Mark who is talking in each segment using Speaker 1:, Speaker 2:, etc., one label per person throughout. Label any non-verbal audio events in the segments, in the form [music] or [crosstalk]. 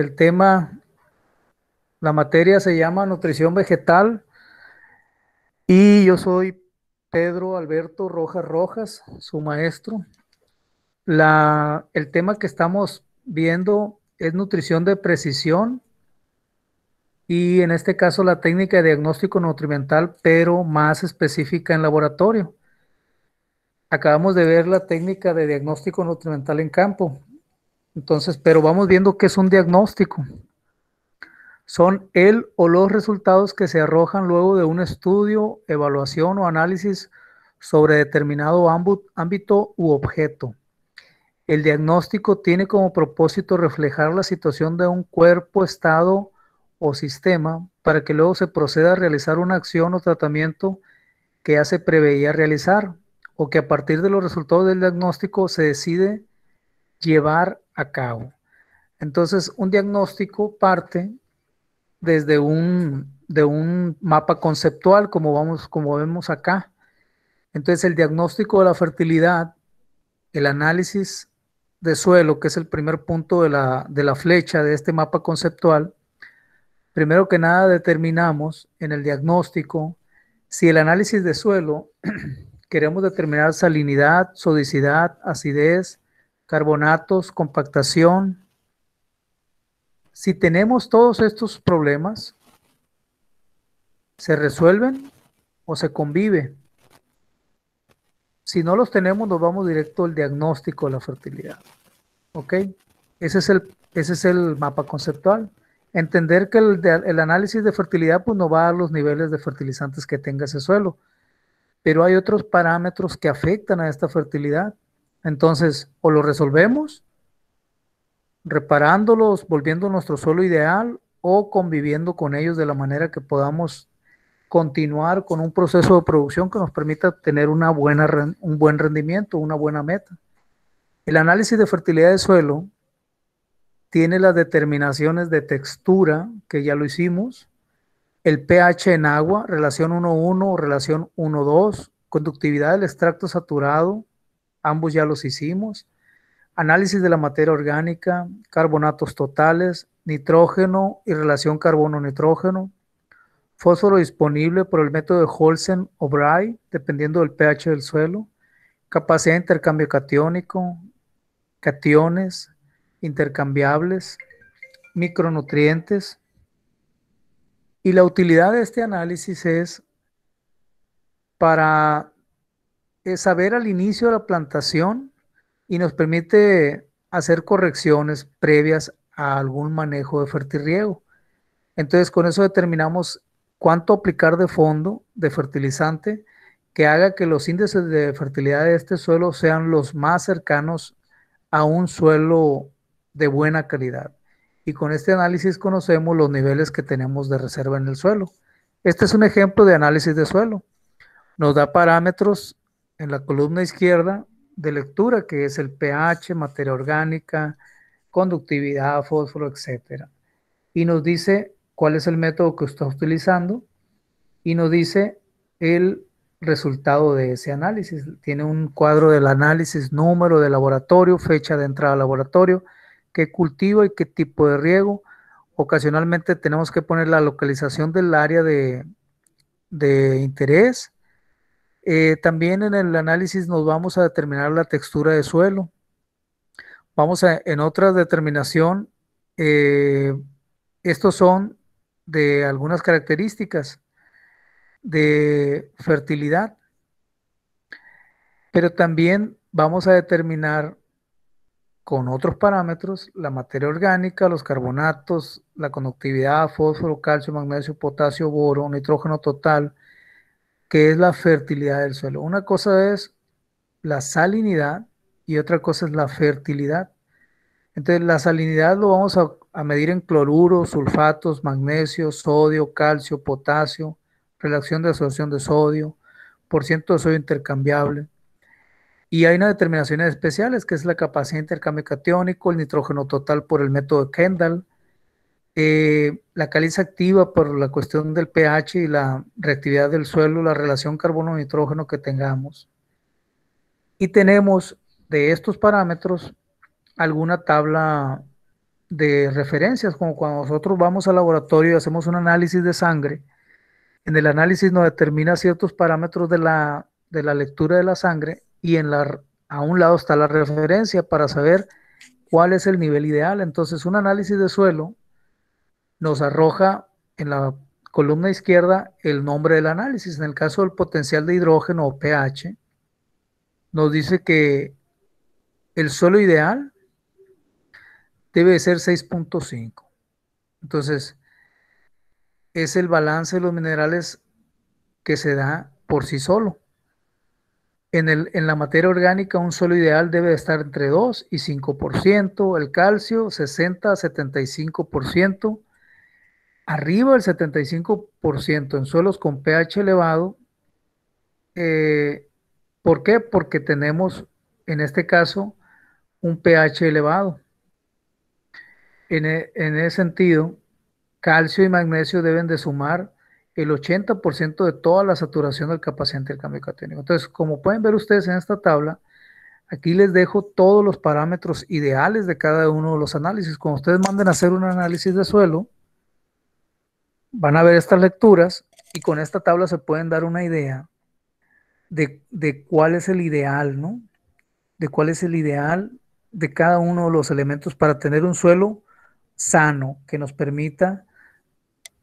Speaker 1: El tema, la materia se llama nutrición vegetal y yo soy Pedro Alberto Rojas Rojas, su maestro. el tema que estamos viendo es nutrición de precisión y en este caso la técnica de diagnóstico nutrimental, pero más específica en laboratorio. Acabamos de ver la técnica de diagnóstico nutrimental en campo, entonces, pero vamos viendo que es un diagnóstico. Son el o los resultados que se arrojan luego de un estudio, evaluación o análisis sobre determinado ámbito u objeto. El diagnóstico tiene como propósito reflejar la situación de un cuerpo, estado o sistema para que luego se proceda a realizar una acción o tratamiento que ya se preveía realizar o que a partir de los resultados del diagnóstico se decide llevar a cabo. Entonces, un diagnóstico parte desde un, de un mapa conceptual, como, vamos, como vemos acá. Entonces, el diagnóstico de la fertilidad, el análisis de suelo, que es el primer punto de la, de la flecha de este mapa conceptual, primero que nada determinamos en el diagnóstico si el análisis de suelo [clears throat] queremos determinar salinidad, sodicidad, acidez, carbonatos, compactación. Si tenemos todos estos problemas, ¿se resuelven o se convive? Si no los tenemos, nos vamos directo al diagnóstico de la fertilidad. ¿Ok? Ese es el, ese es el mapa conceptual. Entender que el, análisis de fertilidad pues, va a los niveles de fertilizantes que tenga ese suelo. Pero hay otros parámetros que afectan a esta fertilidad entonces, o lo resolvemos reparándolos, volviendo nuestro suelo ideal o conviviendo con ellos de la manera que podamos continuar con un proceso de producción que nos permita tener una buena, un buen rendimiento, una buena meta. El análisis de fertilidad de suelo tiene las determinaciones de textura, que ya lo hicimos, el pH en agua, relación 1-1 relación 1-2, conductividad del extracto saturado, ambos ya los hicimos. Análisis de la materia orgánica, carbonatos totales, nitrógeno y relación carbono-nitrógeno, fósforo disponible por el método de Holsen o Bray, dependiendo del pH del suelo, capacidad de intercambio catiónico, cationes intercambiables, micronutrientes. Y la utilidad de este análisis es para es saber al inicio de la plantación y nos permite hacer correcciones previas a algún manejo de fertirriego. Entonces, con eso determinamos cuánto aplicar de fondo de fertilizante que haga que los índices de fertilidad de este suelo sean los más cercanos a un suelo de buena calidad. Y con este análisis conocemos los niveles que tenemos de reserva en el suelo. Este es un ejemplo de análisis de suelo. Nos da parámetros en la columna izquierda de lectura, que es el pH, materia orgánica, conductividad, fósforo, etc. Y nos dice cuál es el método que está utilizando y nos dice el resultado de ese análisis. Tiene un cuadro del análisis, número de laboratorio, fecha de entrada al laboratorio, qué cultivo y qué tipo de riego. Ocasionalmente tenemos que poner la localización del área de, de interés, eh, también en el análisis nos vamos a determinar la textura de suelo. Vamos a, en otra determinación, eh, estos son de algunas características de fertilidad, pero también vamos a determinar con otros parámetros la materia orgánica, los carbonatos, la conductividad, fósforo, calcio, magnesio, potasio, boro, nitrógeno total, que es la fertilidad del suelo. Una cosa es la salinidad y otra cosa es la fertilidad. Entonces, la salinidad lo vamos a, medir en cloruro, sulfatos, magnesio, sodio, calcio, potasio, relación de absorción de sodio, por ciento de sodio intercambiable. Y hay una determinación especiales, que es la capacidad de intercambio catiónico, el nitrógeno total por el método de Kendall, eh, la caliza activa por la cuestión del pH y la reactividad del suelo, la relación carbono-nitrógeno que tengamos. Y tenemos de estos parámetros alguna tabla de referencias, como cuando nosotros vamos al laboratorio y hacemos un análisis de sangre, en el análisis nos determina ciertos parámetros de la, de la lectura de la sangre y en la, a un lado está la referencia para saber cuál es el nivel ideal. Entonces, un análisis de suelo nos arroja en la columna izquierda el nombre del análisis. En el caso del potencial de hidrógeno o pH, nos dice que el suelo ideal debe ser 6.5. Entonces, es el balance de los minerales que se da por sí solo. En, el, en la materia orgánica, un suelo ideal debe estar entre 2 y 5%, el calcio 60 a 75%, arriba del 75% en suelos con pH elevado. Eh, ¿Por qué? Porque tenemos, en este caso, un pH elevado. En, e, ese sentido, calcio y magnesio deben de sumar el 80% de toda la saturación del capaciente del cambio caténico. Entonces, como pueden ver ustedes en esta tabla, Aquí les dejo todos los parámetros ideales de cada uno de los análisis. Cuando ustedes manden a hacer un análisis de suelo, Van a ver estas lecturas y con esta tabla se pueden dar una idea de, cuál es el ideal, ¿no? De cuál es el ideal de cada uno de los elementos para tener un suelo sano que nos permita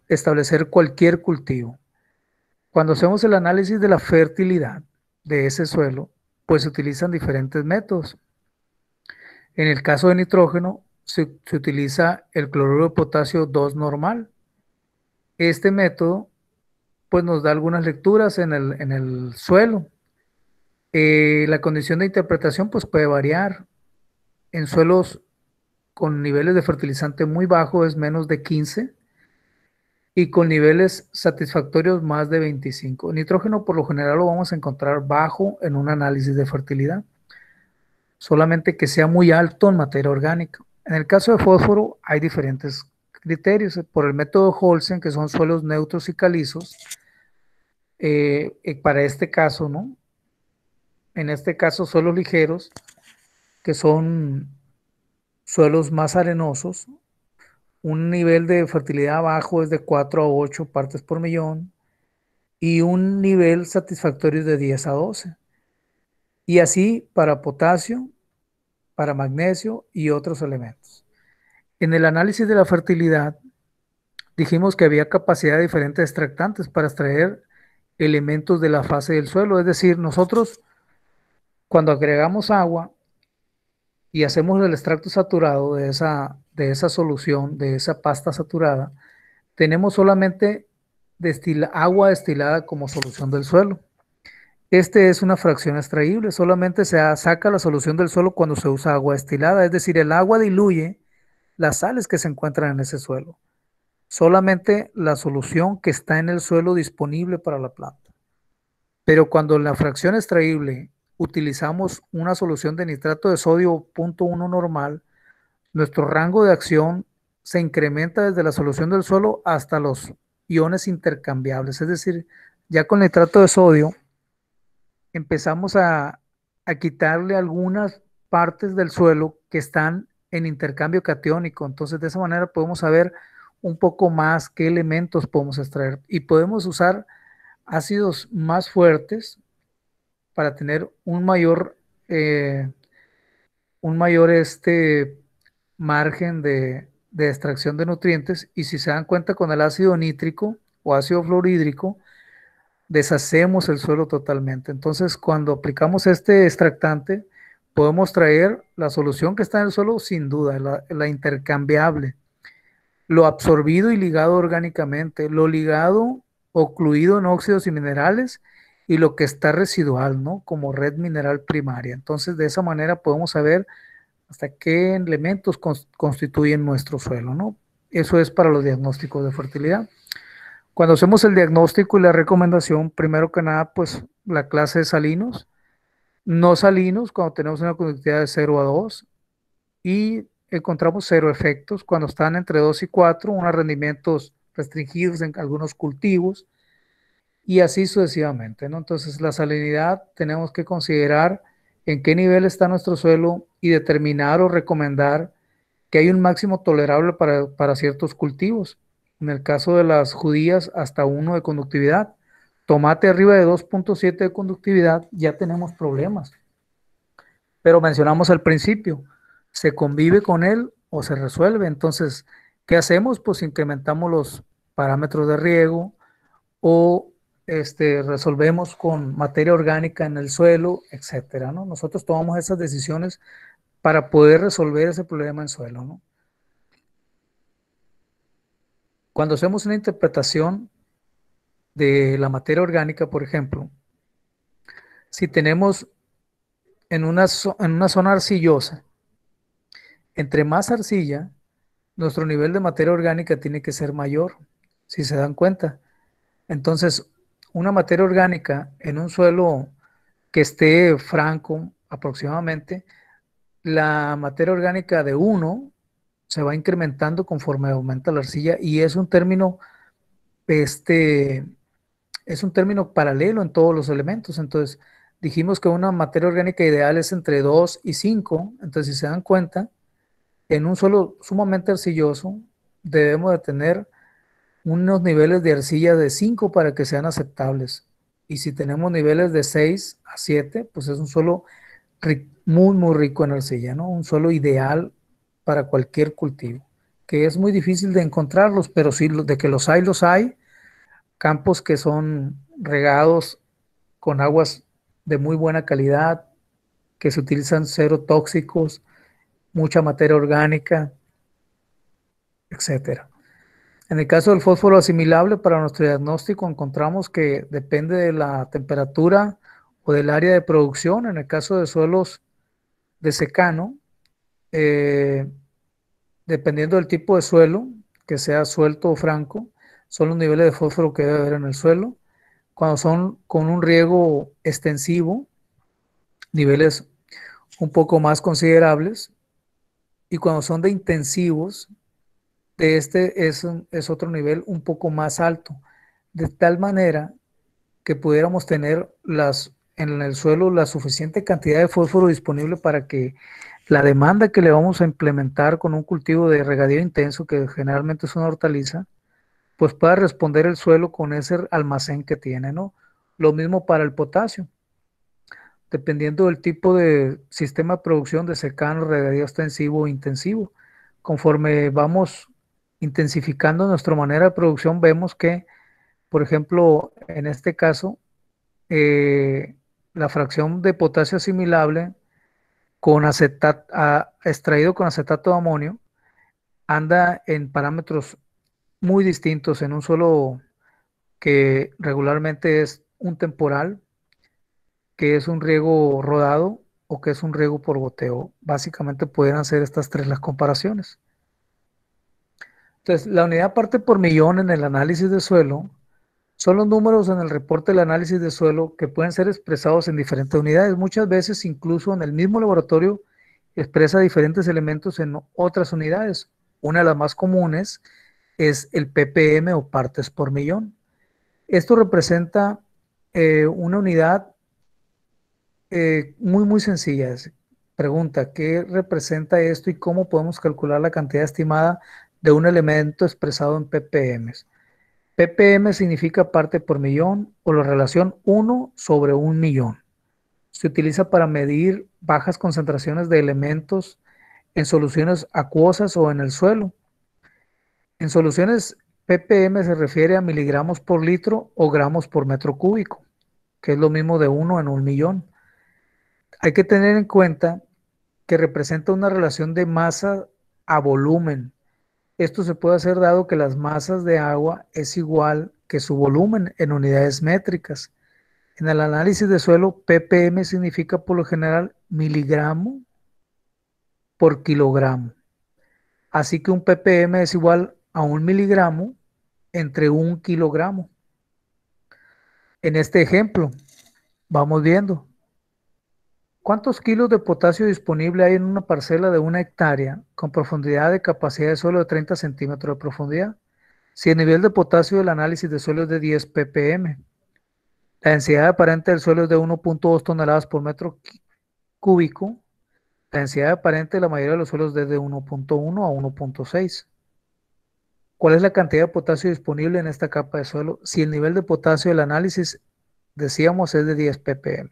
Speaker 1: establecer cualquier cultivo. Cuando hacemos el análisis de la fertilidad de ese suelo, pues se utilizan diferentes métodos. En el caso de nitrógeno, se, se utiliza el cloruro de potasio 2 normal, este método pues nos da algunas lecturas en el, suelo. Eh, la condición de interpretación pues puede variar. En suelos con niveles de fertilizante muy bajos es menos de 15 y con niveles satisfactorios más de 25. nitrógeno por lo general lo vamos a encontrar bajo en un análisis de fertilidad, solamente que sea muy alto en materia orgánica. En el caso de fósforo hay diferentes criterios eh, por el método Holsen, que son suelos neutros y calizos, eh, eh, para este caso, ¿no? En este caso, suelos ligeros, que son suelos más arenosos, un nivel de fertilidad bajo es de 4 a 8 partes por millón y un nivel satisfactorio de 10 a 12. Y así para potasio, para magnesio y otros elementos. En el análisis de la fertilidad, dijimos que había capacidad de diferentes extractantes para extraer elementos de la fase del suelo. Es decir, nosotros cuando agregamos agua y hacemos el extracto saturado de esa, de esa solución, de esa pasta saturada, tenemos solamente agua destilada como solución del suelo. Este es una fracción extraíble, solamente se saca la solución del suelo cuando se usa agua destilada, es decir, el agua diluye las sales que se encuentran en ese suelo, solamente la solución que está en el suelo disponible para la planta. Pero cuando en la fracción extraíble utilizamos una solución de nitrato de sodio punto uno normal, nuestro rango de acción se incrementa desde la solución del suelo hasta los iones intercambiables. Es decir, ya con nitrato de sodio empezamos a, a quitarle algunas partes del suelo que están en intercambio cationico, Entonces, de esa manera podemos saber un poco más qué elementos podemos extraer y podemos usar ácidos más fuertes para tener un mayor, eh, un mayor este margen de, de extracción de nutrientes y si se dan cuenta con el ácido nítrico o ácido fluorhídrico, deshacemos el suelo totalmente. Entonces, cuando aplicamos este extractante, podemos traer la solución que está en el suelo sin duda, la, intercambiable, lo absorbido y ligado orgánicamente, lo ligado ocluido en óxidos y minerales y lo que está residual, ¿no? Como red mineral primaria. Entonces, de esa manera podemos saber hasta qué elementos constituyen nuestro suelo, ¿no? Eso es para los diagnósticos de fertilidad. Cuando hacemos el diagnóstico y la recomendación, primero que nada, pues la clase de salinos, no salinos cuando tenemos una conductividad de 0 a 2 y encontramos cero efectos cuando están entre 2 y 4, unos rendimientos restringidos en algunos cultivos y así sucesivamente. Entonces la salinidad tenemos que considerar en qué nivel está nuestro suelo y determinar o recomendar que hay un máximo tolerable para, para ciertos cultivos. En el caso de las judías, hasta uno de conductividad tomate arriba de 2.7 de conductividad, ya tenemos problemas. Pero mencionamos al principio, se convive con él o se resuelve. Entonces, ¿qué hacemos? Pues incrementamos los parámetros de riego o este, resolvemos con materia orgánica en el suelo, etcétera. ¿no? Nosotros tomamos esas decisiones para poder resolver ese problema en suelo. Cuando hacemos una interpretación, de la materia orgánica, por ejemplo, si tenemos en una, una zona arcillosa, entre más arcilla, nuestro nivel de materia orgánica tiene que ser mayor, si se dan cuenta. Entonces, una materia orgánica en un suelo que esté franco aproximadamente, la materia orgánica de uno se va incrementando conforme aumenta la arcilla y es un término este, es un término paralelo en todos los elementos. Entonces, dijimos que una materia orgánica ideal es entre 2 y 5. Entonces, si se dan cuenta, en un suelo sumamente arcilloso debemos de tener unos niveles de arcilla de 5 para que sean aceptables. Y si tenemos niveles de 6 a 7, pues es un suelo muy, muy rico en arcilla, ¿no? Un suelo ideal para cualquier cultivo, que es muy difícil de encontrarlos, pero sí, de que los hay, los hay campos que son regados con aguas de muy buena calidad, que se utilizan cero tóxicos, mucha materia orgánica, etc. En el caso del fósforo asimilable, para nuestro diagnóstico encontramos que depende de la temperatura o del área de producción. En el caso de suelos de secano, eh, dependiendo del tipo de suelo, que sea suelto o franco, son los niveles de fósforo que debe haber en el suelo. Cuando son con un riego extensivo, niveles un poco más considerables. Y cuando son de intensivos, de este es, es otro nivel un poco más alto. De tal manera que pudiéramos tener las, en el suelo la suficiente cantidad de fósforo disponible para que la demanda que le vamos a implementar con un cultivo de regadío intenso, que generalmente es una hortaliza, pues pueda responder el suelo con ese almacén que tiene, ¿no? Lo mismo para el potasio. Dependiendo del tipo de sistema de producción de secano, regadío extensivo o intensivo. Conforme vamos intensificando nuestra manera de producción, vemos que, por ejemplo, en este caso, eh, la fracción de potasio asimilable con acetato, ah, extraído con acetato de amonio anda en parámetros muy distintos en un solo que regularmente es un temporal, que es un riego rodado o que es un riego por goteo. Básicamente pueden ser estas tres las comparaciones. Entonces, la unidad parte por millón en el análisis de suelo son los números en el reporte del análisis de suelo que pueden ser expresados en diferentes unidades. Muchas veces, incluso en el mismo laboratorio, expresa diferentes elementos en otras unidades. Una de las más comunes es el ppm o partes por millón. Esto representa eh, una unidad eh, muy, muy sencilla. Pregunta, ¿qué representa esto y cómo podemos calcular la cantidad estimada de un elemento expresado en ppm? ppm significa parte por millón o la relación 1 sobre 1 millón. Se utiliza para medir bajas concentraciones de elementos en soluciones acuosas o en el suelo en soluciones ppm se refiere a miligramos por litro o gramos por metro cúbico, que es lo mismo de uno en un millón. Hay que tener en cuenta que representa una relación de masa a volumen. Esto se puede hacer dado que las masas de agua es igual que su volumen en unidades métricas. En el análisis de suelo, ppm significa por lo general miligramo por kilogramo. Así que un ppm es igual a a un miligramo entre un kilogramo. En este ejemplo, vamos viendo. ¿Cuántos kilos de potasio disponible hay en una parcela de una hectárea con profundidad de capacidad de suelo de 30 centímetros de profundidad? Si el nivel de potasio del análisis de suelo es de 10 ppm, la densidad aparente del suelo es de 1.2 toneladas por metro cúbico, la densidad aparente de la mayoría de los suelos es de 1.1 a 1.6. ¿Cuál es la cantidad de potasio disponible en esta capa de suelo? Si el nivel de potasio del análisis, decíamos, es de 10 ppm.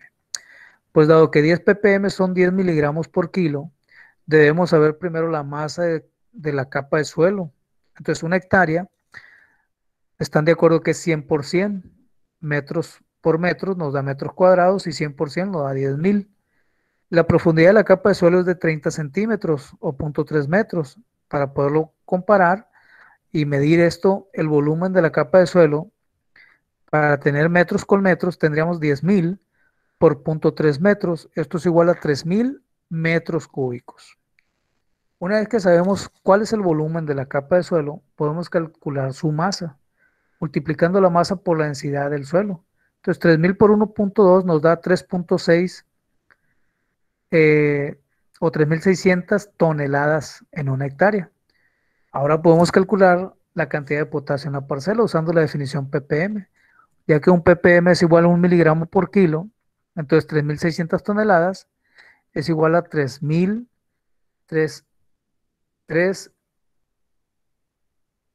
Speaker 1: Pues dado que 10 ppm son 10 miligramos por kilo, debemos saber primero la masa de, la capa de suelo. Entonces, una hectárea, están de acuerdo que 100 por 100 metros por metros nos da metros cuadrados y 100 100 nos da 10.000. La profundidad de la capa de suelo es de 30 centímetros o 0.3 metros. Para poderlo comparar, y medir esto, el volumen de la capa de suelo, para tener metros con metros tendríamos 10.000 por 0.3 metros. Esto es igual a 3.000 metros cúbicos. Una vez que sabemos cuál es el volumen de la capa de suelo, podemos calcular su masa, multiplicando la masa por la densidad del suelo. Entonces 3.000 por 1.2 nos da 3.6 eh, o 3.600 toneladas en una hectárea. Ahora podemos calcular la cantidad de potasio en la parcela usando la definición ppm, ya que un ppm es igual a un miligramo por kilo, entonces 3.600 toneladas es igual a 3.000,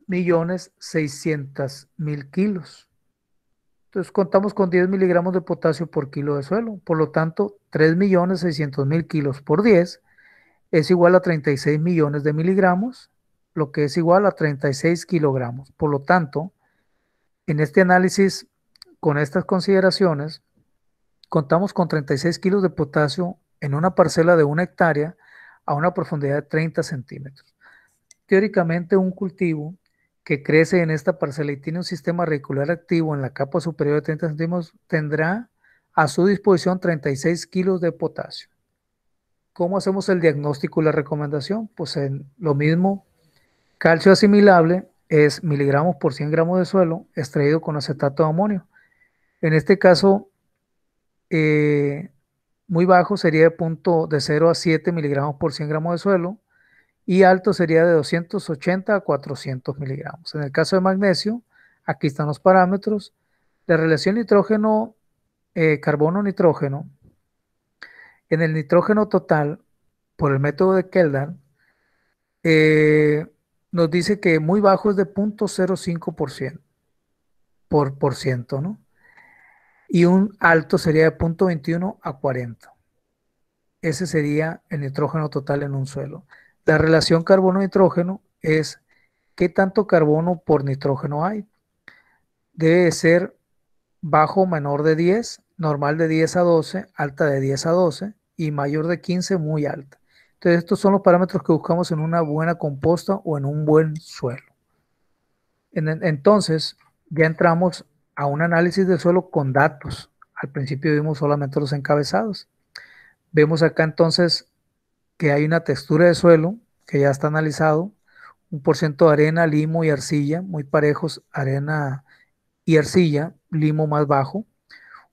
Speaker 1: millones 600 mil kilos. Entonces contamos con 10 miligramos de potasio por kilo de suelo, por lo tanto 3.600.000 millones mil kilos por 10 es igual a 36 millones de miligramos lo que es igual a 36 kilogramos. Por lo tanto, en este análisis, con estas consideraciones, contamos con 36 kilos de potasio en una parcela de una hectárea a una profundidad de 30 centímetros. Teóricamente, un cultivo que crece en esta parcela y tiene un sistema radicular activo en la capa superior de 30 centímetros tendrá a su disposición 36 kilos de potasio. ¿Cómo hacemos el diagnóstico y la recomendación? Pues en lo mismo Calcio asimilable es miligramos por 100 gramos de suelo extraído con acetato de amonio. En este caso, eh, muy bajo sería de punto de 0 a 7 miligramos por 100 gramos de suelo y alto sería de 280 a 400 miligramos. En el caso de magnesio, aquí están los parámetros. La relación nitrógeno, eh, carbono, nitrógeno. En el nitrógeno total, por el método de Keldan, eh, nos dice que muy bajo es de 0.05% por, por ciento, ¿no? Y un alto sería de 0.21 a 40. Ese sería el nitrógeno total en un suelo. La relación carbono-nitrógeno es qué tanto carbono por nitrógeno hay. Debe ser bajo o menor de 10, normal de 10 a 12, alta de 10 a 12 y mayor de 15 muy alta. Entonces, estos son los parámetros que buscamos en una buena composta o en un buen suelo. entonces, ya entramos a un análisis del suelo con datos. Al principio vimos solamente los encabezados. Vemos acá entonces que hay una textura de suelo que ya está analizado, un por ciento de arena, limo y arcilla, muy parejos, arena y arcilla, limo más bajo,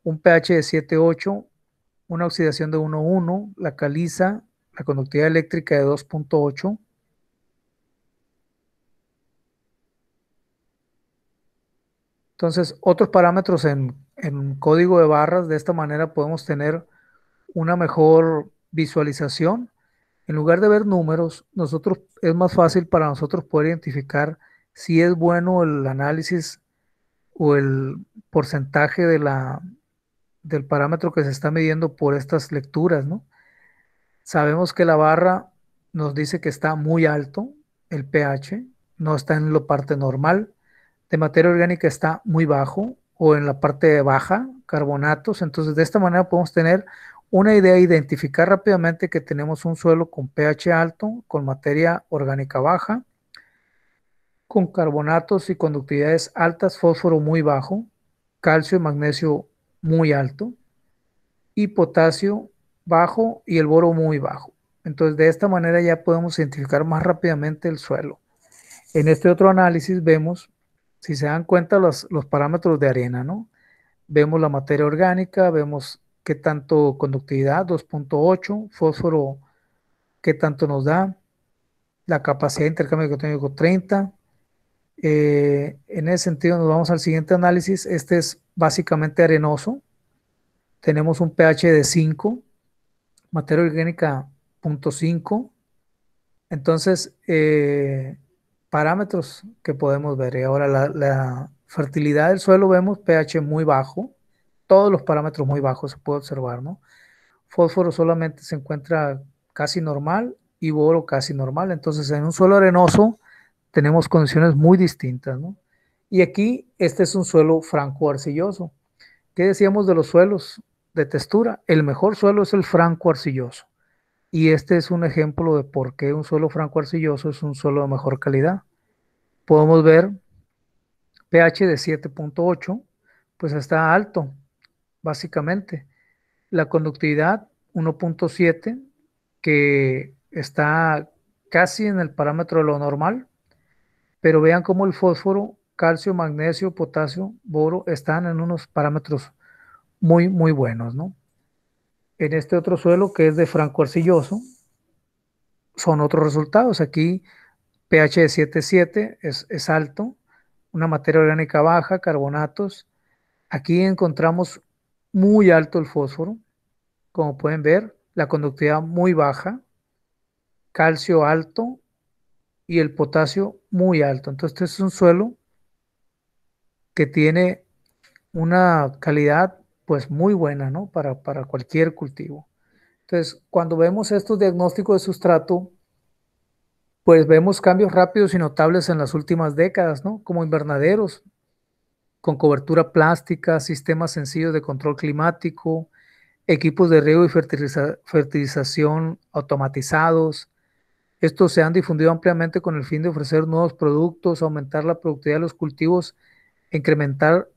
Speaker 1: un pH de 7,8, una oxidación de 1,1, la caliza la conductividad eléctrica de 2.8. Entonces, otros parámetros en, código de barras, de esta manera podemos tener una mejor visualización. En lugar de ver números, nosotros es más fácil para nosotros poder identificar si es bueno el análisis o el porcentaje de la, del parámetro que se está midiendo por estas lecturas, ¿no? Sabemos que la barra nos dice que está muy alto, el pH no está en la parte normal, de materia orgánica está muy bajo o en la parte baja, carbonatos. Entonces, de esta manera podemos tener una idea, identificar rápidamente que tenemos un suelo con pH alto, con materia orgánica baja, con carbonatos y conductividades altas, fósforo muy bajo, calcio y magnesio muy alto y potasio bajo y el boro muy bajo. Entonces, de esta manera ya podemos identificar más rápidamente el suelo. En este otro análisis vemos, si se dan cuenta, los, parámetros de arena, ¿no? Vemos la materia orgánica, vemos qué tanto conductividad, 2.8, fósforo, qué tanto nos da, la capacidad de intercambio tengo 30. Eh, en ese sentido, nos vamos al siguiente análisis. Este es básicamente arenoso. Tenemos un pH de 5, materia orgánica 0.5, Entonces, eh, parámetros que podemos ver. ahora la, fertilidad del suelo vemos pH muy bajo, todos los parámetros muy bajos se puede observar, ¿no? Fósforo solamente se encuentra casi normal y boro casi normal. Entonces, en un suelo arenoso tenemos condiciones muy distintas, ¿no? Y aquí este es un suelo franco arcilloso. ¿Qué decíamos de los suelos? de textura, el mejor suelo es el franco arcilloso. Y este es un ejemplo de por qué un suelo franco arcilloso es un suelo de mejor calidad. Podemos ver pH de 7.8, pues está alto, básicamente. La conductividad 1.7, que está casi en el parámetro de lo normal, pero vean cómo el fósforo, calcio, magnesio, potasio, boro están en unos parámetros muy, muy buenos, ¿no? En este otro suelo que es de franco arcilloso, son otros resultados. Aquí pH de 7,7 es, es alto, una materia orgánica baja, carbonatos. Aquí encontramos muy alto el fósforo, como pueden ver, la conductividad muy baja, calcio alto y el potasio muy alto. Entonces, este es un suelo que tiene una calidad pues muy buena, ¿no? Para, cualquier cultivo. Entonces, cuando vemos estos diagnósticos de sustrato, pues vemos cambios rápidos y notables en las últimas décadas, ¿no? Como invernaderos, con cobertura plástica, sistemas sencillos de control climático, equipos de riego y fertilización automatizados. Estos se han difundido ampliamente con el fin de ofrecer nuevos productos, aumentar la productividad de los cultivos, incrementar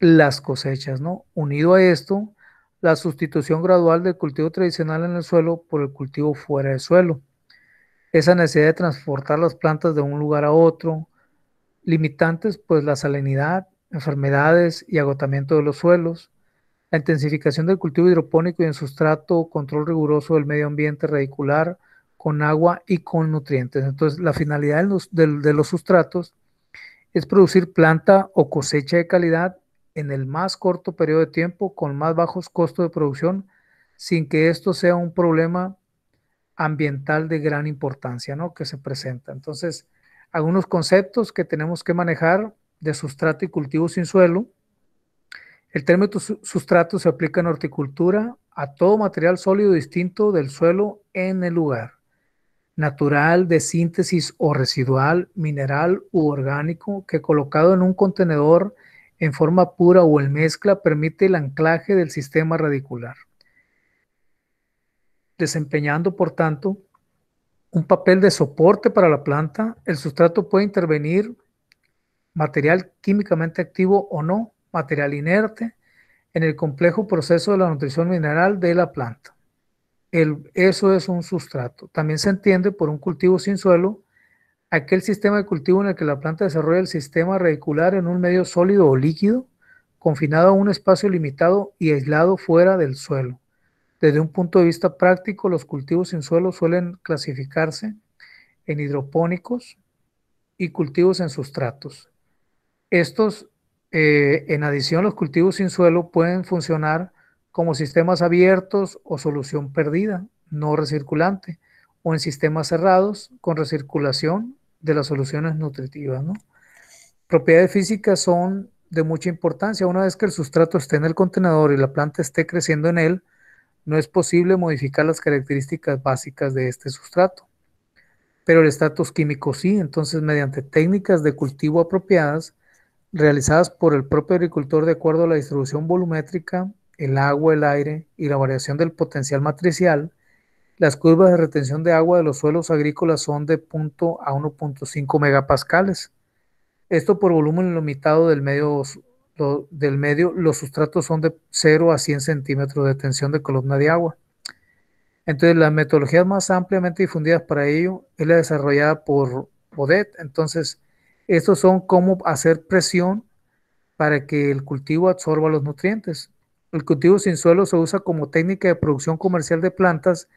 Speaker 1: las cosechas, ¿no? Unido a esto, la sustitución gradual del cultivo tradicional en el suelo por el cultivo fuera del suelo. Esa necesidad de transportar las plantas de un lugar a otro, limitantes pues la salinidad, enfermedades y agotamiento de los suelos, la intensificación del cultivo hidropónico y en sustrato, control riguroso del medio ambiente radicular con agua y con nutrientes. Entonces, la finalidad de los, de los sustratos es producir planta o cosecha de calidad en el más corto periodo de tiempo con más bajos costos de producción sin que esto sea un problema ambiental de gran importancia ¿no? que se presenta. Entonces, algunos conceptos que tenemos que manejar de sustrato y cultivo sin suelo. El término sustrato se aplica en horticultura a todo material sólido distinto del suelo en el lugar, natural, de síntesis o residual, mineral u orgánico, que colocado en un contenedor en forma pura o en mezcla permite el anclaje del sistema radicular, desempeñando por tanto un papel de soporte para la planta, el sustrato puede intervenir material químicamente activo o no, material inerte, en el complejo proceso de la nutrición mineral de la planta. El, eso es un sustrato. También se entiende por un cultivo sin suelo aquel sistema de cultivo en el que la planta desarrolla el sistema radicular en un medio sólido o líquido, confinado a un espacio limitado y aislado fuera del suelo. Desde un punto de vista práctico, los cultivos sin suelo suelen clasificarse en hidropónicos y cultivos en sustratos. Estos, eh, en adición, los cultivos sin suelo pueden funcionar como sistemas abiertos o solución perdida, no recirculante, o en sistemas cerrados con recirculación de las soluciones nutritivas. Propiedades físicas son de mucha importancia. Una vez que el sustrato esté en el contenedor y la planta esté creciendo en él, no es posible modificar las características básicas de este sustrato. Pero el estatus químico sí, entonces mediante técnicas de cultivo apropiadas, realizadas por el propio agricultor de acuerdo a la distribución volumétrica, el agua, el aire y la variación del potencial matricial, las curvas de retención de agua de los suelos agrícolas son de punto a 1.5 megapascales. Esto por volumen limitado del medio, del medio, los sustratos son de 0 a 100 centímetros de tensión de columna de agua. Entonces, las metodologías más ampliamente difundidas para ello es la desarrollada por Bodet. Entonces, estos son cómo hacer presión para que el cultivo absorba los nutrientes. El cultivo sin suelo se usa como técnica de producción comercial de plantas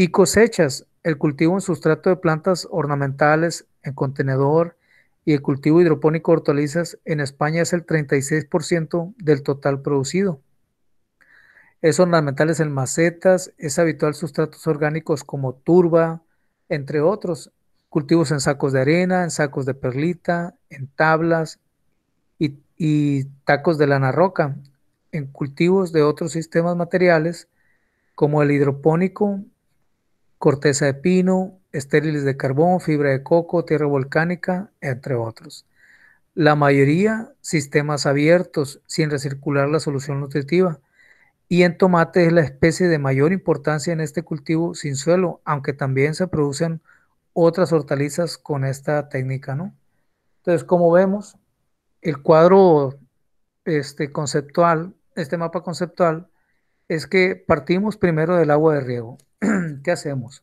Speaker 1: y cosechas, el cultivo en sustrato de plantas ornamentales, en contenedor y el cultivo hidropónico de hortalizas en España es el 36% del total producido. Es ornamentales en macetas, es habitual sustratos orgánicos como turba, entre otros, cultivos en sacos de arena, en sacos de perlita, en tablas y, y tacos de lana roca, en cultivos de otros sistemas materiales como el hidropónico, corteza de pino, estériles de carbón, fibra de coco, tierra volcánica, entre otros. La mayoría sistemas abiertos sin recircular la solución nutritiva. Y en tomate es la especie de mayor importancia en este cultivo sin suelo, aunque también se producen otras hortalizas con esta técnica, ¿no? Entonces, como vemos, el cuadro este, conceptual, este mapa conceptual, es que partimos primero del agua de riego. [clears throat] ¿Qué hacemos?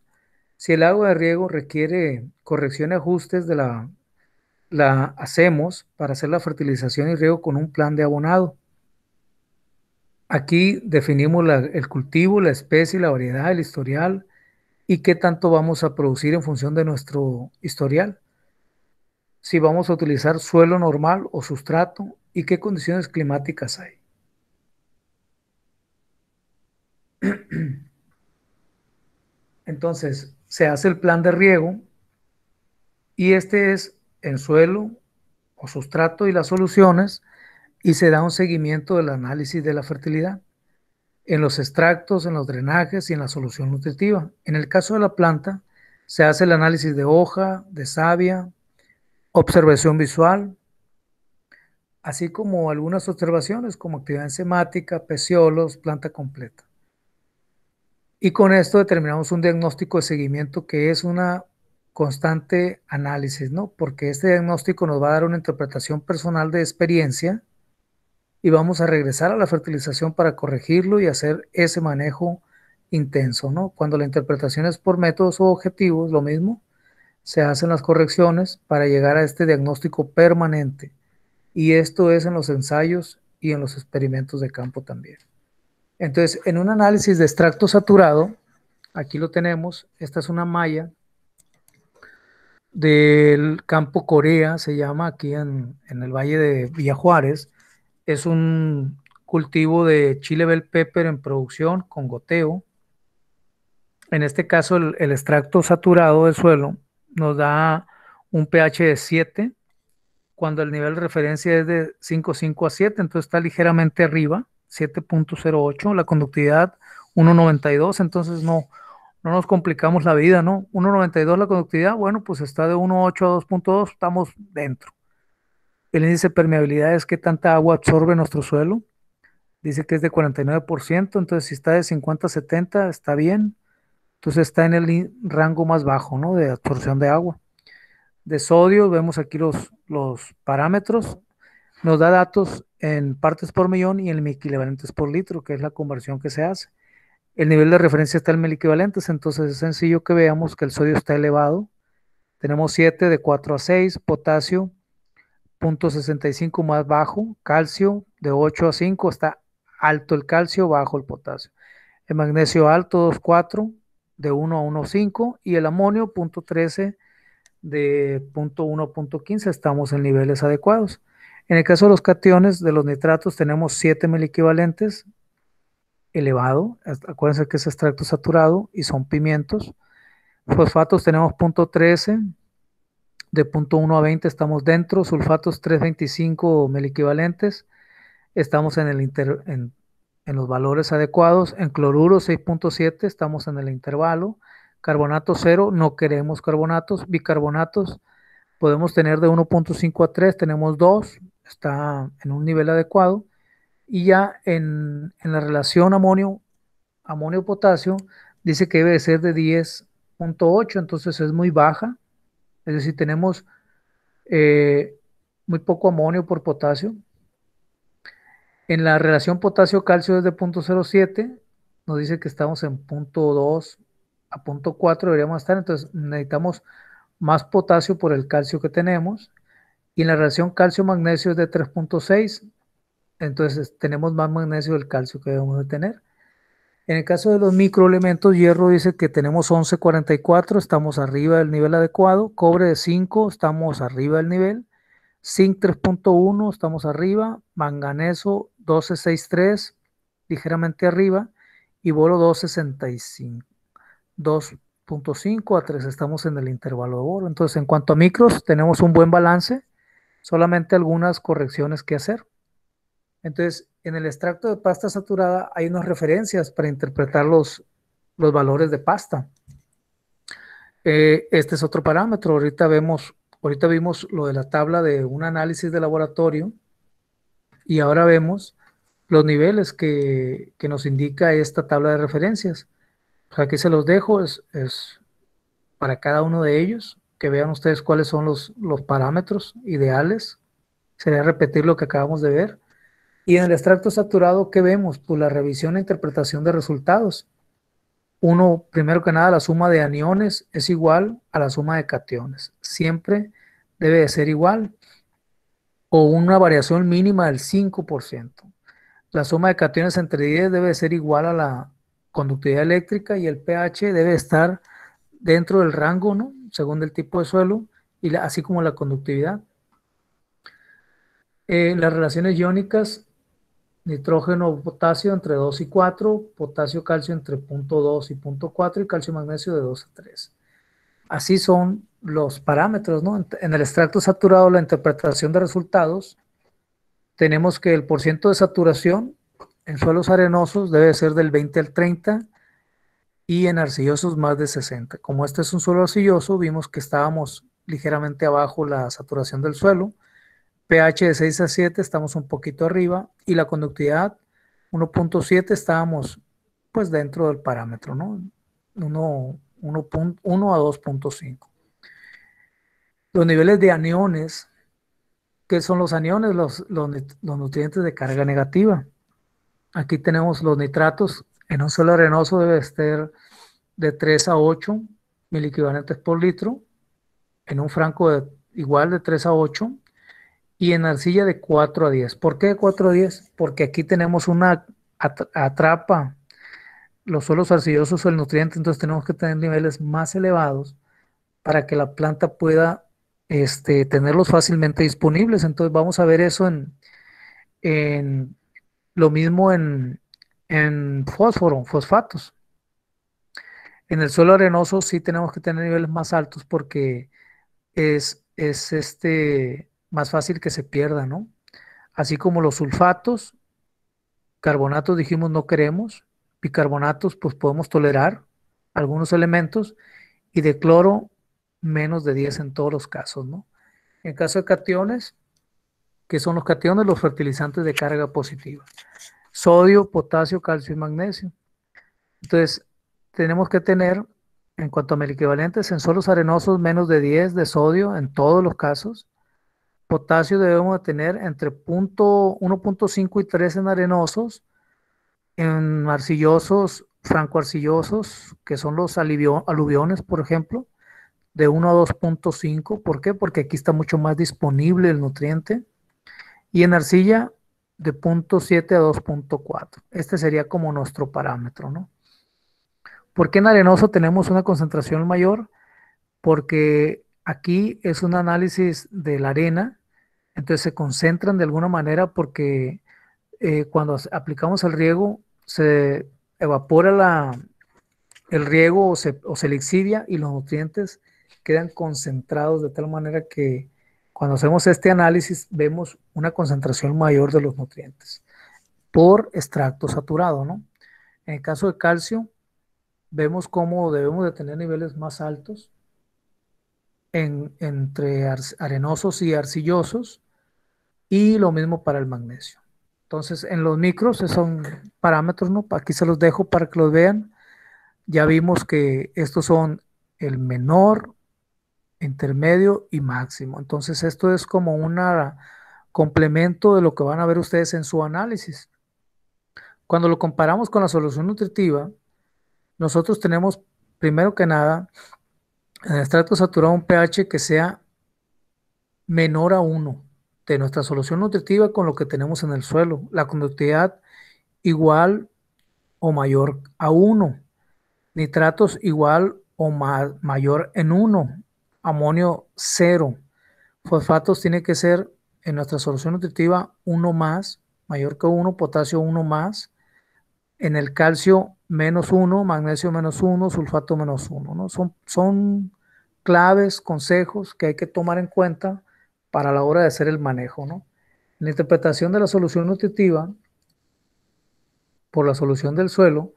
Speaker 1: Si el agua de riego requiere corrección y ajustes de la, la hacemos para hacer la fertilización y riego con un plan de abonado. Aquí definimos el cultivo, la especie, la variedad, el historial y qué tanto vamos a producir en función de nuestro historial. Si vamos a utilizar suelo normal o sustrato y qué condiciones climáticas hay. [clears throat] Entonces, se hace el plan de riego y este es en suelo o sustrato y las soluciones y se da un seguimiento del análisis de la fertilidad en los extractos, en los drenajes y en la solución nutritiva. En el caso de la planta, se hace el análisis de hoja, de savia, observación visual, así como algunas observaciones como actividad enzimática, peciolos, planta completa. Y con esto determinamos un diagnóstico de seguimiento que es una constante análisis, ¿no? Porque este diagnóstico nos va a dar una interpretación personal de experiencia y vamos a regresar a la fertilización para corregirlo y hacer ese manejo intenso, ¿no? Cuando la interpretación es por métodos o objetivos, lo mismo, se hacen las correcciones para llegar a este diagnóstico permanente. Y esto es en los ensayos y en los experimentos de campo también. Entonces, en un análisis de extracto saturado, aquí lo tenemos, esta es una malla del campo Corea, se llama aquí en, el valle de Villa es un cultivo de chile bell pepper en producción con goteo. En este caso, el, el extracto saturado del suelo nos da un pH de 7, cuando el nivel de referencia es de 5,5 a 7, entonces está ligeramente arriba. 7.08, la conductividad 1.92, entonces no, no nos complicamos la vida, ¿no? 1.92 la conductividad, bueno, pues está de 1.8 a 2.2, estamos dentro. El índice de permeabilidad es qué tanta agua absorbe nuestro suelo. Dice que es de 49%, entonces si está de 50 a 70 está bien. Entonces está en el rango más bajo, ¿no? De absorción de agua. De sodio, vemos aquí los, los parámetros. Nos da datos en partes por millón y en equivalentes por litro, que es la conversión que se hace. El nivel de referencia está en equivalentes, entonces es sencillo que veamos que el sodio está elevado. Tenemos 7 de 4 a 6, potasio 65 más bajo, calcio de 8 a 5, está alto el calcio, bajo el potasio. El magnesio alto 2.4 de 1 a 1.5 y el amonio 13 de 0.1 a estamos en niveles adecuados. En el caso de los cationes de los nitratos tenemos 7 equivalentes elevado, acuérdense que es extracto saturado y son pimientos. Fosfatos tenemos 0.13, de 0.1 a 20 estamos dentro, sulfatos 3.25 equivalentes, estamos en, el en, en, los valores adecuados, en cloruro 6.7 estamos en el intervalo, carbonato 0, no queremos carbonatos, bicarbonatos podemos tener de 1.5 a 3, tenemos 2, está en un nivel adecuado. Y ya en, la relación amonio, amonio-potasio, dice que debe ser de 10.8, entonces es muy baja. Es decir, tenemos eh, muy poco amonio por potasio. En la relación potasio-calcio es de 0.07, nos dice que estamos en punto 2 a punto 4 deberíamos estar, entonces necesitamos más potasio por el calcio que tenemos. Y en la relación calcio-magnesio es de 3.6, entonces tenemos más magnesio del calcio que debemos de tener. En el caso de los microelementos, hierro dice que tenemos 11.44, estamos arriba del nivel adecuado, cobre de 5, estamos arriba del nivel, zinc 3.1, estamos arriba, manganeso 12.63, ligeramente arriba, y boro 2.65, 2.5 a 3, estamos en el intervalo de boro. Entonces, en cuanto a micros, tenemos un buen balance solamente algunas correcciones que hacer. Entonces, en el extracto de pasta saturada hay unas referencias para interpretar los, los valores de pasta. Eh, este es otro parámetro. Ahorita vemos, ahorita vimos lo de la tabla de un análisis de laboratorio y ahora vemos los niveles que, que nos indica esta tabla de referencias. Pues aquí se los dejo, es para cada uno de ellos que vean ustedes cuáles son los, parámetros ideales. Sería repetir lo que acabamos de ver. Y en el extracto saturado, ¿qué vemos? Pues la revisión e interpretación de resultados. Uno, primero que nada, la suma de aniones es igual a la suma de cationes. Siempre debe de ser igual o una variación mínima del 5%. La suma de cationes entre 10 debe ser igual a la conductividad eléctrica y el pH debe estar dentro del rango, ¿no? según el tipo de suelo, y así como la conductividad. Eh, las relaciones iónicas, nitrógeno-potasio entre 2 y 4, potasio-calcio entre 2 y punto4 y calcio-magnesio de 2 a 3. Así son los parámetros, ¿no? En el extracto saturado, la interpretación de resultados, tenemos que el porcentaje de saturación en suelos arenosos debe ser del 20 al 30, y en arcillosos más de 60. Como este es un suelo arcilloso, vimos que estábamos ligeramente abajo la saturación del suelo, pH de 6 a 7 estamos un poquito arriba y la conductividad 1.7 estábamos pues dentro del parámetro, ¿no? 1, a 2.5. Los niveles de aniones, ¿qué son los aniones? los nutrientes de carga negativa. Aquí tenemos los nitratos en un suelo arenoso debe ser de 3 a 8 mil equivalentes por litro, en un franco de, igual de 3 a 8 y en arcilla de 4 a 10. ¿Por qué de 4 a 10? Porque aquí tenemos una atrapa los suelos arcillosos o el nutriente, entonces tenemos que tener niveles más elevados para que la planta pueda este, tenerlos fácilmente disponibles. Entonces vamos a ver eso en lo mismo en, en fósforo, fosfatos. En el suelo arenoso sí tenemos que tener niveles más altos porque es, es este, más fácil que se pierda, ¿no? Así como los sulfatos, carbonatos dijimos no queremos, bicarbonatos pues podemos tolerar algunos elementos y de cloro menos de 10 en todos los casos, ¿no? En caso de cationes, que son los cationes, los fertilizantes de carga positiva sodio, potasio, calcio y magnesio. Entonces, tenemos que tener, en cuanto a equivalentes en suelos arenosos menos de 10 de sodio en todos los casos. Potasio debemos tener entre 1.5 y 3 en arenosos, en arcillosos, francoarcillosos, que son los aluviones, por ejemplo, de 1 a 2.5. ¿Por qué? Porque aquí está mucho más disponible el nutriente. Y en arcilla, de 0.7 a 2.4. Este sería como nuestro parámetro, ¿no? ¿Por qué en arenoso tenemos una concentración mayor? Porque aquí es un análisis de la arena, entonces se concentran de alguna manera porque eh, cuando aplicamos el riego se evapora la, el riego o se, o se lixidia y los nutrientes quedan concentrados de tal manera que cuando hacemos este análisis vemos una concentración mayor de los nutrientes por extracto saturado, ¿no? En el caso de calcio, vemos cómo debemos de tener niveles más altos entre arenosos y arcillosos y lo mismo para el magnesio. Entonces, en los micros son parámetros, ¿no? Aquí se los dejo para que los vean. Ya vimos que estos son el menor, intermedio y máximo. Entonces esto es como un complemento de lo que van a ver ustedes en su análisis. Cuando lo comparamos con la solución nutritiva, nosotros tenemos primero que nada en el estrato saturado un pH que sea menor a 1 de nuestra solución nutritiva con lo que tenemos en el suelo. La conductividad igual o mayor a 1. Nitratos igual o mayor en 1 amonio cero, Fosfatos tiene que ser en nuestra solución nutritiva uno más, mayor que uno, potasio uno más, en el calcio menos uno, magnesio menos uno, sulfato menos uno. ¿no? Son, son claves, consejos que hay que tomar en cuenta para la hora de hacer el manejo. ¿no? En la interpretación de la solución nutritiva por la solución del suelo,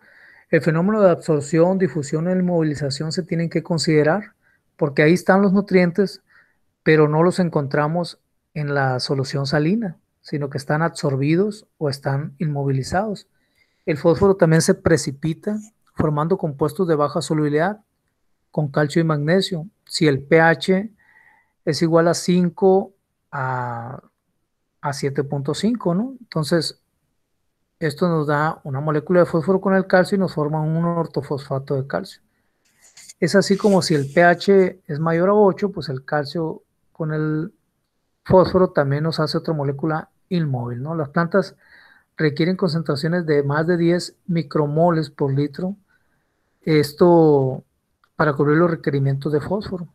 Speaker 1: el fenómeno de absorción, difusión y movilización se tienen que considerar porque ahí están los nutrientes, pero no los encontramos en la solución salina, sino que están absorbidos o están inmovilizados. El fósforo también se precipita formando compuestos de baja solubilidad con calcio y magnesio. Si el pH es igual a 5 a, a 7.5, Entonces, esto nos da una molécula de fósforo con el calcio y nos forma un ortofosfato de calcio. Es así como si el pH es mayor a 8, pues el calcio con el fósforo también nos hace otra molécula inmóvil. ¿no? Las plantas requieren concentraciones de más de 10 micromoles por litro. Esto para cubrir los requerimientos de fósforo.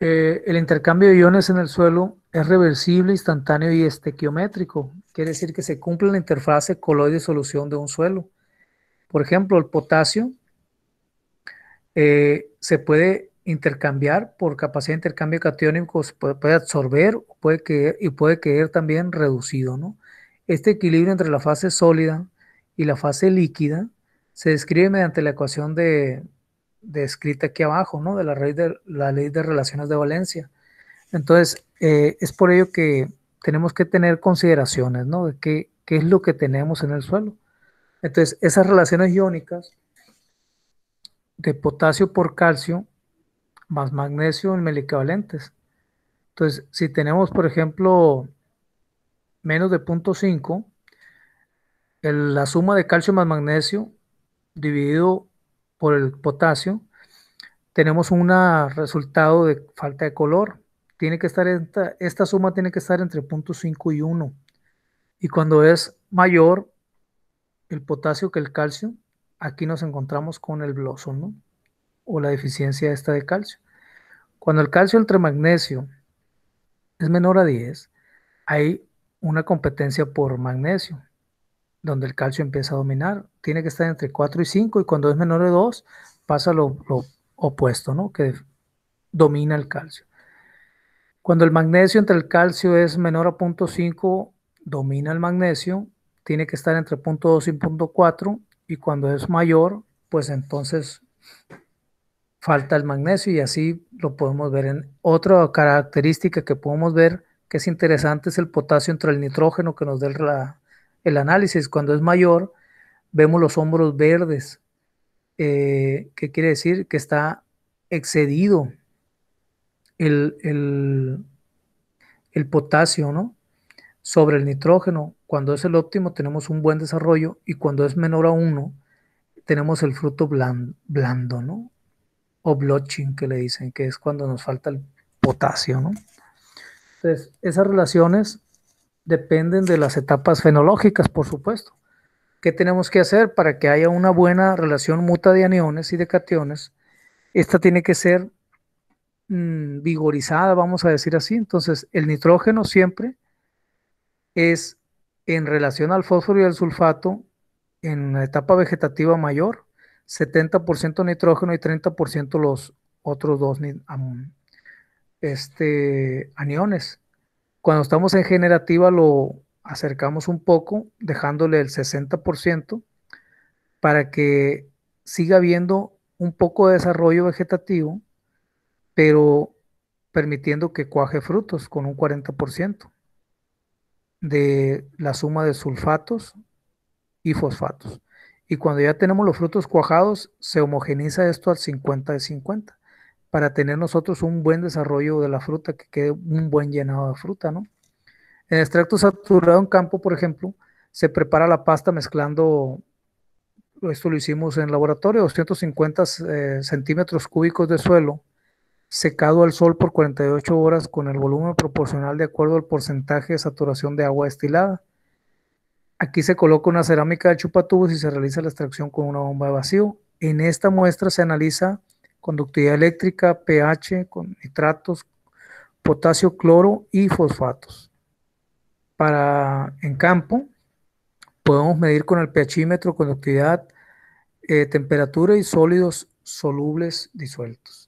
Speaker 1: Eh, el intercambio de iones en el suelo es reversible, instantáneo y estequiométrico. Quiere decir que se cumple la interfase coloide-solución de un suelo. Por ejemplo, el potasio eh, se puede intercambiar por capacidad de intercambio catiónico, puede, absorber puede y puede quedar también reducido. ¿no? Este equilibrio entre la fase sólida y la fase líquida se describe mediante la ecuación de, escrita aquí abajo, ¿no? de, la de la ley de relaciones de Valencia. Entonces, eh, es por ello que tenemos que tener consideraciones de qué, qué es lo que tenemos en el suelo. Entonces, esas relaciones iónicas de potasio por calcio más magnesio en equivalentes Entonces, si tenemos, por ejemplo, menos de 0.5, la suma de calcio más magnesio dividido por el potasio, tenemos un resultado de falta de color. Tiene que estar esta, esta suma tiene que estar entre 0.5 y 1. Y cuando es mayor el potasio que el calcio, aquí nos encontramos con el bloso, ¿no? O la deficiencia esta de calcio. Cuando el calcio entre magnesio es menor a 10, hay una competencia por magnesio, donde el calcio empieza a dominar. Tiene que estar entre 4 y 5 y cuando es menor de 2 pasa lo, lo opuesto, ¿no? Que domina el calcio. Cuando el magnesio entre el calcio es menor a 0.5, domina el magnesio, tiene que estar entre 0.2 y 0.4 y cuando es mayor, pues entonces falta el magnesio y así lo podemos ver. En otra característica que podemos ver que es interesante es el potasio entre el nitrógeno que nos da el, análisis. Cuando es mayor, vemos los hombros verdes, eh, que quiere decir que está excedido el, el potasio ¿no? sobre el nitrógeno cuando es el óptimo tenemos un buen desarrollo y cuando es menor a uno tenemos el fruto blando, ¿no? O blotching que le dicen, que es cuando nos falta el potasio, ¿no? Entonces, esas relaciones dependen de las etapas fenológicas, por supuesto. ¿Qué tenemos que hacer para que haya una buena relación muta de aniones y de cationes? Esta tiene que ser mm, vigorizada, vamos a decir así. Entonces, el nitrógeno siempre es en relación al fósforo y al sulfato, en la etapa vegetativa mayor, 70% nitrógeno y 30% los otros dos este, aniones. Cuando estamos en generativa lo acercamos un poco, dejándole el 60% para que siga habiendo un poco de desarrollo vegetativo, pero permitiendo que cuaje frutos con un 40% de la suma de sulfatos y fosfatos. Y cuando ya tenemos los frutos cuajados, se homogeniza esto al 50 de 50 para tener nosotros un buen desarrollo de la fruta, que quede un buen llenado de fruta, ¿no? En extracto saturado en campo, por ejemplo, se prepara la pasta mezclando, esto lo hicimos en laboratorio, 250 eh, centímetros cúbicos de suelo secado al sol por 48 horas con el volumen proporcional de acuerdo al porcentaje de saturación de agua destilada. Aquí se coloca una cerámica de chupatubos y se realiza la extracción con una bomba de vacío. En esta muestra se analiza conductividad eléctrica, pH, con nitratos, potasio, cloro y fosfatos. Para en campo podemos medir con el pHímetro conductividad, eh, temperatura y sólidos solubles disueltos.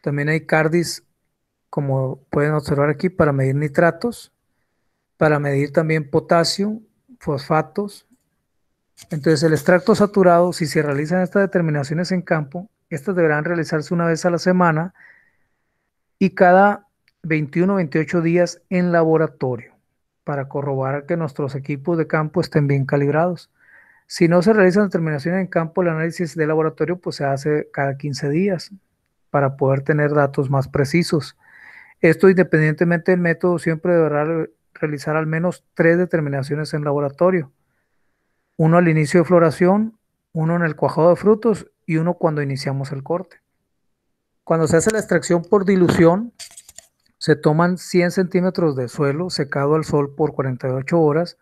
Speaker 1: También hay cardis, como pueden observar aquí, para medir nitratos, para medir también potasio, fosfatos. Entonces el extracto saturado, si se realizan estas determinaciones en campo, estas deberán realizarse una vez a la semana y cada 21 o 28 días en laboratorio para corroborar que nuestros equipos de campo estén bien calibrados. Si no se realizan determinaciones en campo, el análisis de laboratorio pues, se hace cada 15 días, para poder tener datos más precisos. Esto independientemente del método siempre deberá realizar al menos tres determinaciones en laboratorio. Uno al inicio de floración, uno en el cuajado de frutos y uno cuando iniciamos el corte. Cuando se hace la extracción por dilución, se toman 100 centímetros de suelo secado al sol por 48 horas.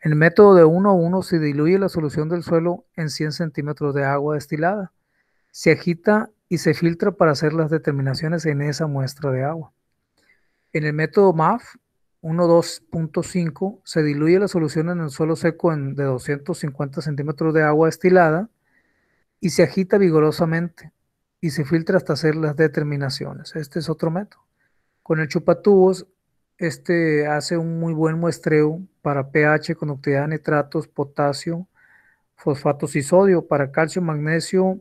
Speaker 1: El método de uno a uno se diluye la solución del suelo en 100 centímetros de agua destilada. Se agita y se filtra para hacer las determinaciones en esa muestra de agua. En el método MAF 1.2.5 se diluye la solución en el suelo seco en, de 250 centímetros de agua destilada y se agita vigorosamente y se filtra hasta hacer las determinaciones. Este es otro método. Con el chupatubos, este hace un muy buen muestreo para pH, conductividad de nitratos, potasio, fosfatos y sodio, para calcio, magnesio,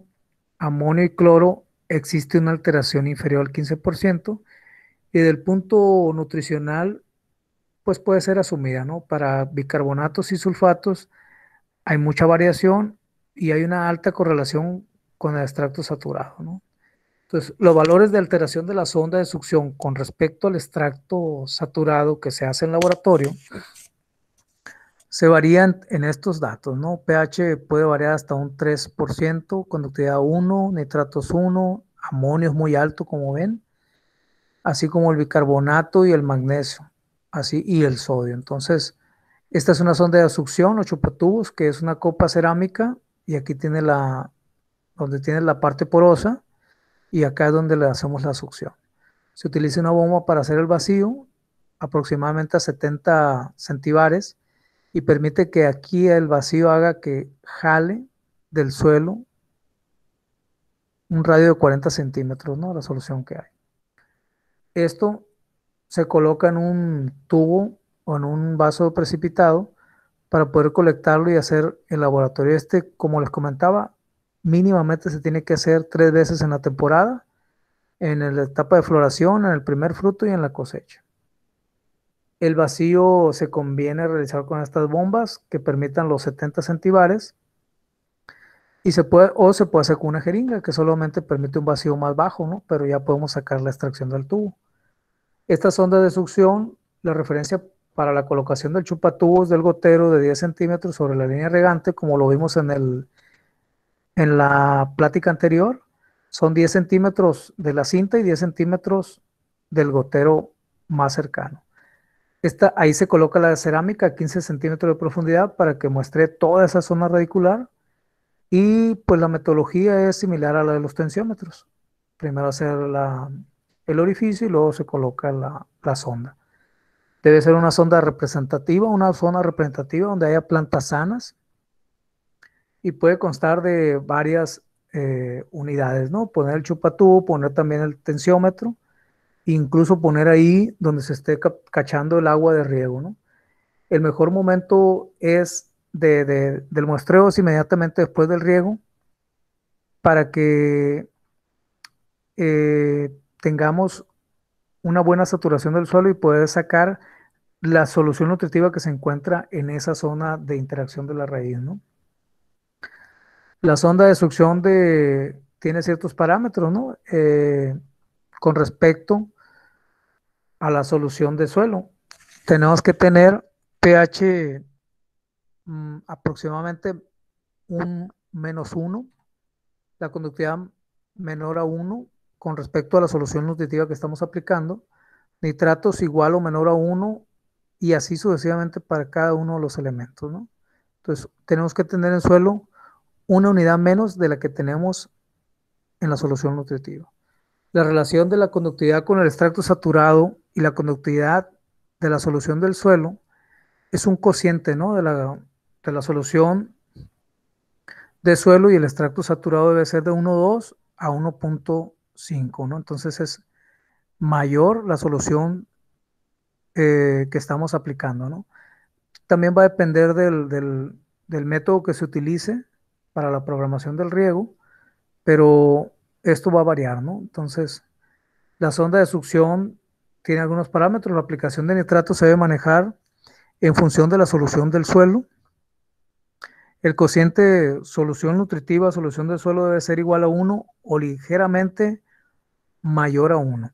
Speaker 1: amonio y cloro existe una alteración inferior al 15% y del punto nutricional pues puede ser asumida, ¿no? Para bicarbonatos y sulfatos hay mucha variación y hay una alta correlación con el extracto saturado, ¿no? Entonces, los valores de alteración de la sonda de succión con respecto al extracto saturado que se hace en laboratorio se varían en estos datos, ¿no? pH puede variar hasta un 3%, conductividad 1, nitratos 1, amonio es muy alto, como ven, así como el bicarbonato y el magnesio, así y el sodio. Entonces, esta es una sonda de succión o chupatubos, que es una copa cerámica, y aquí tiene la, donde tiene la parte porosa, y acá es donde le hacemos la succión. Se utiliza una bomba para hacer el vacío, aproximadamente a 70 centivares, y permite que aquí el vacío haga que jale del suelo un radio de 40 centímetros, ¿no? La solución que hay. Esto se coloca en un tubo o en un vaso precipitado para poder colectarlo y hacer el laboratorio. Este, como les comentaba, mínimamente se tiene que hacer tres veces en la temporada, en la etapa de floración, en el primer fruto y en la cosecha. El vacío se conviene realizar con estas bombas que permitan los 70 centibares y se puede, o se puede hacer con una jeringa que solamente permite un vacío más bajo, ¿no? pero ya podemos sacar la extracción del tubo. Esta sonda de succión, la referencia para la colocación del chupatubos del gotero de 10 centímetros sobre la línea regante, como lo vimos en, en la plática anterior, son 10 centímetros de la cinta y 10 centímetros del gotero más cercano. Esta, ahí se coloca la cerámica a 15 centímetros de profundidad para que muestre toda esa zona radicular. Y pues la metodología es similar a la de los tensiómetros. Primero hacer el orificio y luego se coloca la, la sonda. Debe ser una sonda representativa, una zona representativa donde haya plantas sanas y puede constar de varias eh, unidades, ¿no? Poner el chupatubo, poner también el tensiómetro incluso poner ahí donde se esté cachando el agua de riego. ¿no? El mejor momento es del muestreo es inmediatamente después del riego para que eh, tengamos una buena saturación del suelo y poder sacar la solución nutritiva que se encuentra en esa zona de interacción de la raíz. ¿no? La sonda de succión de, tiene ciertos parámetros, ¿no? Eh, con respecto a la solución de suelo. Tenemos que tener pH mm, aproximadamente un menos 1, la conductividad menor a 1 con respecto a la solución nutritiva que estamos aplicando, nitratos igual o menor a 1 y así sucesivamente para cada uno de los elementos. Entonces, tenemos que tener en suelo una unidad menos de la que tenemos en la solución nutritiva. La relación de la conductividad con el extracto saturado y la conductividad de la solución del suelo es un cociente ¿no? de, la, de la solución de suelo y el extracto saturado debe ser de 1,2 a 1,5. ¿no? Entonces es mayor la solución eh, que estamos aplicando. ¿no? También va a depender del, del, método que se utilice para la programación del riego, pero esto va a variar. ¿no? Entonces la sonda de succión tiene algunos parámetros. La aplicación de nitrato se debe manejar en función de la solución del suelo. El cociente solución nutritiva, solución del suelo debe ser igual a 1 o ligeramente mayor a 1.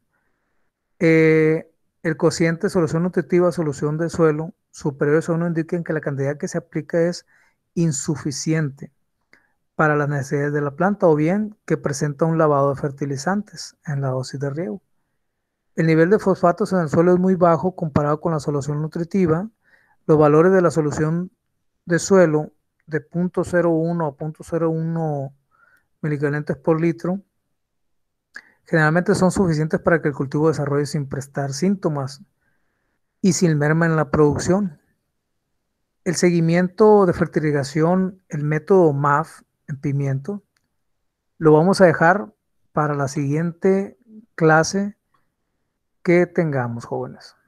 Speaker 1: Eh, el cociente solución nutritiva, solución del suelo superior a 1 indican que la cantidad que se aplica es insuficiente para las necesidades de la planta o bien que presenta un lavado de fertilizantes en la dosis de riego. El nivel de fosfatos en el suelo es muy bajo comparado con la solución nutritiva. Los valores de la solución de suelo de 0.01 a 0.01 miligalentes por litro generalmente son suficientes para que el cultivo desarrolle sin prestar síntomas y sin merma en la producción. El seguimiento de fertilización, el método MAF en pimiento, lo vamos a dejar para la siguiente clase que tengamos, jóvenes.